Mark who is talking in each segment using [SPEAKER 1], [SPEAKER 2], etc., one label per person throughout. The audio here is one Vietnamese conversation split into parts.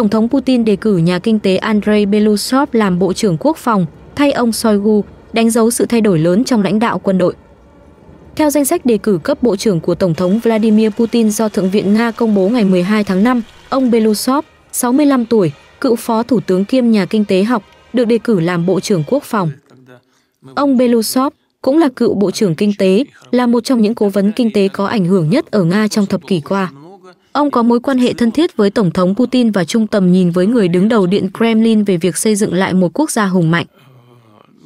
[SPEAKER 1] Tổng thống Putin đề cử nhà kinh tế Andrei Belousov làm Bộ trưởng Quốc phòng thay ông Shoigu, đánh dấu sự thay đổi lớn trong lãnh đạo quân đội. Theo danh sách đề cử cấp Bộ trưởng của Tổng thống Vladimir Putin do Thượng viện Nga công bố ngày 12 tháng 5, ông Belousov, 65 tuổi, cựu phó thủ tướng kiêm nhà kinh tế học, được đề cử làm Bộ trưởng Quốc phòng. Ông Belousov cũng là cựu Bộ trưởng Kinh tế, là một trong những cố vấn kinh tế có ảnh hưởng nhất ở Nga trong thập kỷ qua. Ông có mối quan hệ thân thiết với Tổng thống Putin và trung tầm nhìn với người đứng đầu Điện Kremlin về việc xây dựng lại một quốc gia hùng mạnh.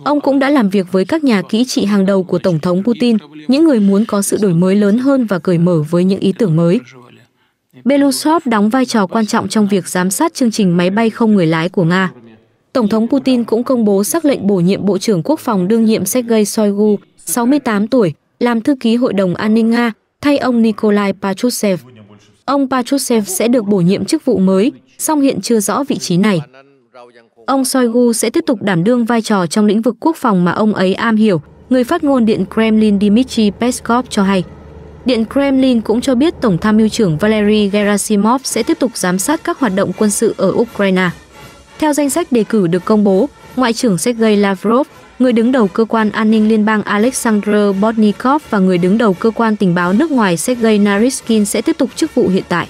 [SPEAKER 1] Ông cũng đã làm việc với các nhà kỹ trị hàng đầu của Tổng thống Putin, những người muốn có sự đổi mới lớn hơn và cởi mở với những ý tưởng mới. Belousov đóng vai trò quan trọng trong việc giám sát chương trình máy bay không người lái của Nga. Tổng thống Putin cũng công bố xác lệnh bổ nhiệm Bộ trưởng Quốc phòng đương nhiệm Sergei Shoigu, 68 tuổi, làm thư ký Hội đồng An ninh Nga, thay ông Nikolai Patrushev. Ông Patrushev sẽ được bổ nhiệm chức vụ mới, song hiện chưa rõ vị trí này. Ông Shoigu sẽ tiếp tục đảm đương vai trò trong lĩnh vực quốc phòng mà ông ấy am hiểu, người phát ngôn Điện Kremlin Dmitry Peskov cho hay. Điện Kremlin cũng cho biết Tổng tham mưu trưởng Valery Gerasimov sẽ tiếp tục giám sát các hoạt động quân sự ở Ukraine. Theo danh sách đề cử được công bố, Ngoại trưởng Sergei Lavrov, người đứng đầu cơ quan an ninh liên bang Alexander Botnikov và người đứng đầu cơ quan tình báo nước ngoài Sergei Naryshkin sẽ tiếp tục chức vụ hiện tại.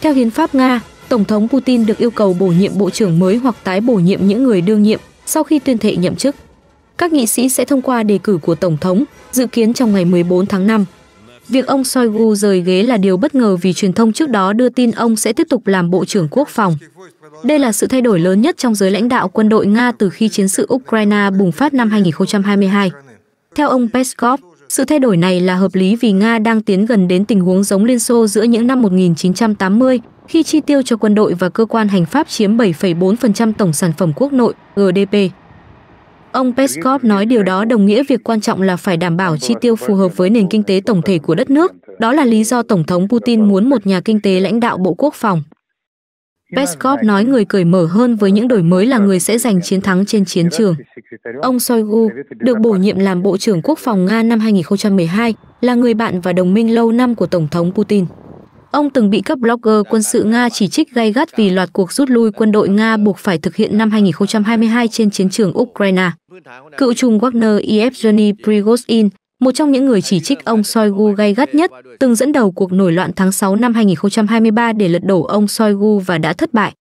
[SPEAKER 1] Theo hiến pháp Nga, Tổng thống Putin được yêu cầu bổ nhiệm bộ trưởng mới hoặc tái bổ nhiệm những người đương nhiệm sau khi tuyên thệ nhậm chức. Các nghị sĩ sẽ thông qua đề cử của Tổng thống, dự kiến trong ngày 14 tháng 5. Việc ông Shoigu rời ghế là điều bất ngờ vì truyền thông trước đó đưa tin ông sẽ tiếp tục làm Bộ trưởng Quốc phòng. Đây là sự thay đổi lớn nhất trong giới lãnh đạo quân đội Nga từ khi chiến sự Ukraine bùng phát năm 2022. Theo ông Peskov, sự thay đổi này là hợp lý vì Nga đang tiến gần đến tình huống giống Liên Xô giữa những năm 1980, khi chi tiêu cho quân đội và cơ quan hành pháp chiếm 7,4% tổng sản phẩm quốc nội, GDP. Ông Peskov nói điều đó đồng nghĩa việc quan trọng là phải đảm bảo chi tiêu phù hợp với nền kinh tế tổng thể của đất nước. Đó là lý do Tổng thống Putin muốn một nhà kinh tế lãnh đạo Bộ Quốc phòng. Peskov nói người cởi mở hơn với những đổi mới là người sẽ giành chiến thắng trên chiến trường. Ông Shoigu, được bổ nhiệm làm Bộ trưởng Quốc phòng Nga năm 2012, là người bạn và đồng minh lâu năm của Tổng thống Putin. Ông từng bị các blogger quân sự Nga chỉ trích gay gắt vì loạt cuộc rút lui quân đội Nga buộc phải thực hiện năm 2022 trên chiến trường Ukraine. Cựu trùng Wagner Yevgeny Prigozhin, một trong những người chỉ trích ông Shoigu gay gắt nhất, từng dẫn đầu cuộc nổi loạn tháng 6 năm 2023 để lật đổ ông Shoigu và đã thất bại.